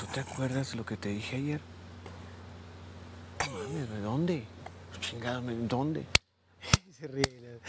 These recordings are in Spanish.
¿Tú te acuerdas lo que te dije ayer? ¿de dónde? Chingado, ¿dónde? Se ríe.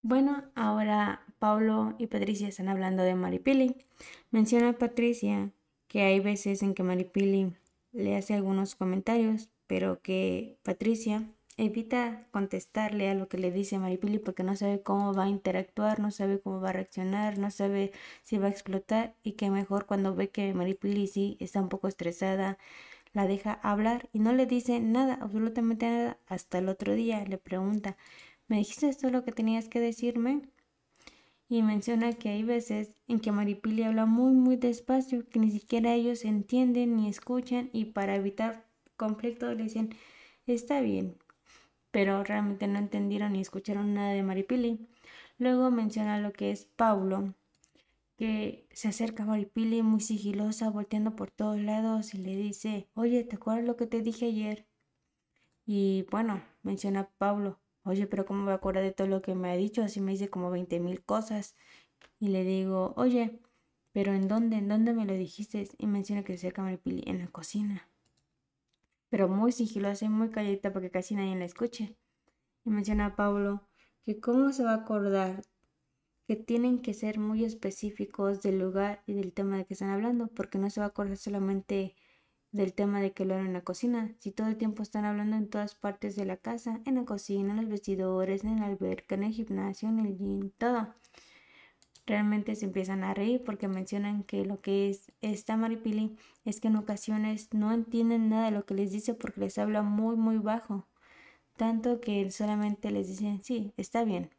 Bueno, ahora Pablo y Patricia están hablando de Maripili. Menciona Patricia que hay veces en que Maripili le hace algunos comentarios, pero que Patricia evita contestarle a lo que le dice Maripili porque no sabe cómo va a interactuar, no sabe cómo va a reaccionar, no sabe si va a explotar y que mejor cuando ve que Maripili sí está un poco estresada, la deja hablar y no le dice nada, absolutamente nada, hasta el otro día le pregunta, ¿me dijiste esto lo que tenías que decirme? Y menciona que hay veces en que Maripili habla muy muy despacio, que ni siquiera ellos entienden ni escuchan y para evitar conflicto le dicen, está bien, pero realmente no entendieron ni escucharon nada de Maripili. Luego menciona lo que es Pablo, que se acerca a Maripili muy sigilosa, volteando por todos lados y le dice, oye, ¿te acuerdas lo que te dije ayer? Y bueno, menciona Pablo, oye, pero ¿cómo me acuerdo de todo lo que me ha dicho? Así me dice como 20 mil cosas. Y le digo, oye, pero ¿en dónde? ¿En dónde me lo dijiste? Y menciona que se acerca a Maripili en la cocina pero muy sigilosa y muy calladita porque casi nadie la escuche. Y menciona a Pablo que cómo se va a acordar que tienen que ser muy específicos del lugar y del tema de que están hablando, porque no se va a acordar solamente del tema de que lo hagan en la cocina. Si todo el tiempo están hablando en todas partes de la casa, en la cocina, en los vestidores, en la alberca, en el gimnasio, en el gym, todo. Realmente se empiezan a reír porque mencionan que lo que es esta Maripili es que en ocasiones no entienden nada de lo que les dice porque les habla muy muy bajo, tanto que solamente les dicen sí, está bien.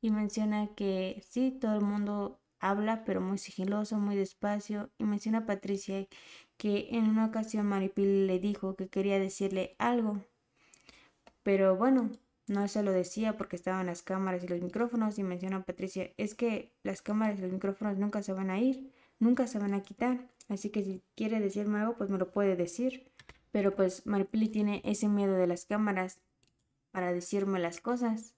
Y menciona que sí, todo el mundo habla pero muy sigiloso, muy despacio. Y menciona a Patricia que en una ocasión Maripili le dijo que quería decirle algo. Pero bueno, no se lo decía porque estaban las cámaras y los micrófonos y menciona Patricia, es que las cámaras y los micrófonos nunca se van a ir, nunca se van a quitar, así que si quiere decirme algo pues me lo puede decir. Pero pues Maripili tiene ese miedo de las cámaras para decirme las cosas.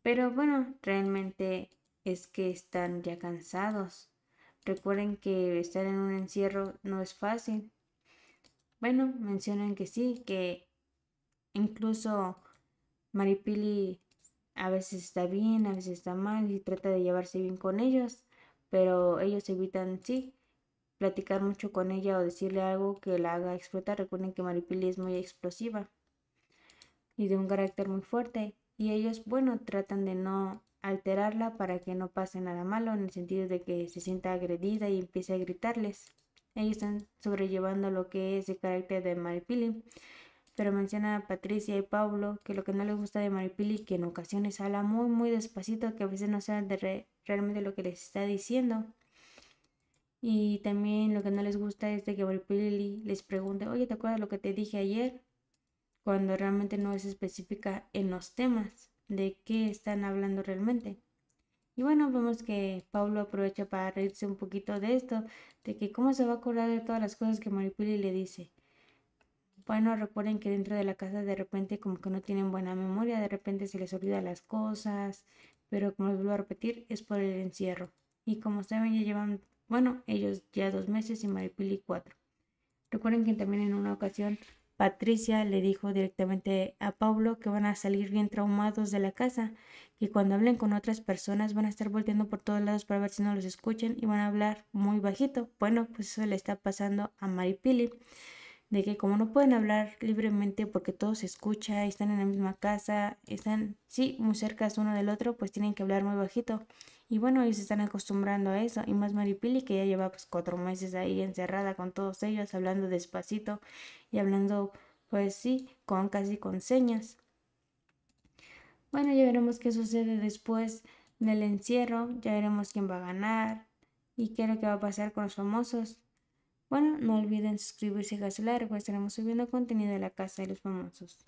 Pero bueno, realmente es que están ya cansados. Recuerden que estar en un encierro no es fácil. Bueno, mencionan que sí, que incluso Maripili a veces está bien, a veces está mal y trata de llevarse bien con ellos, pero ellos evitan, sí, platicar mucho con ella o decirle algo que la haga explotar. Recuerden que Maripili es muy explosiva y de un carácter muy fuerte y ellos, bueno, tratan de no alterarla para que no pase nada malo en el sentido de que se sienta agredida y empiece a gritarles. Ellos están sobrellevando lo que es el carácter de Maripili pero menciona a Patricia y Pablo que lo que no les gusta de Maripili que en ocasiones habla muy muy despacito, que a veces no saben de realmente lo que les está diciendo. Y también lo que no les gusta es de que Maripili les pregunte, oye, ¿te acuerdas lo que te dije ayer? Cuando realmente no es específica en los temas de qué están hablando realmente. Y bueno, vemos que Pablo aprovecha para reírse un poquito de esto, de que cómo se va a acordar de todas las cosas que Maripili le dice bueno, recuerden que dentro de la casa de repente como que no tienen buena memoria, de repente se les olvida las cosas, pero como les vuelvo a repetir, es por el encierro. Y como saben, ya llevan, bueno, ellos ya dos meses y Maripili cuatro. Recuerden que también en una ocasión Patricia le dijo directamente a Pablo que van a salir bien traumados de la casa, que cuando hablen con otras personas van a estar volteando por todos lados para ver si no los escuchan y van a hablar muy bajito. Bueno, pues eso le está pasando a Maripili de que como no pueden hablar libremente porque todo se escucha, están en la misma casa, están, sí, muy cerca uno del otro, pues tienen que hablar muy bajito. Y bueno, ellos se están acostumbrando a eso. Y más Maripili, que ya lleva pues, cuatro meses ahí encerrada con todos ellos, hablando despacito y hablando, pues sí, con casi con señas. Bueno, ya veremos qué sucede después del encierro, ya veremos quién va a ganar y qué es lo que va a pasar con los famosos. Bueno, no olviden suscribirse y darse Largo. Estaremos subiendo contenido de la Casa de los Famosos.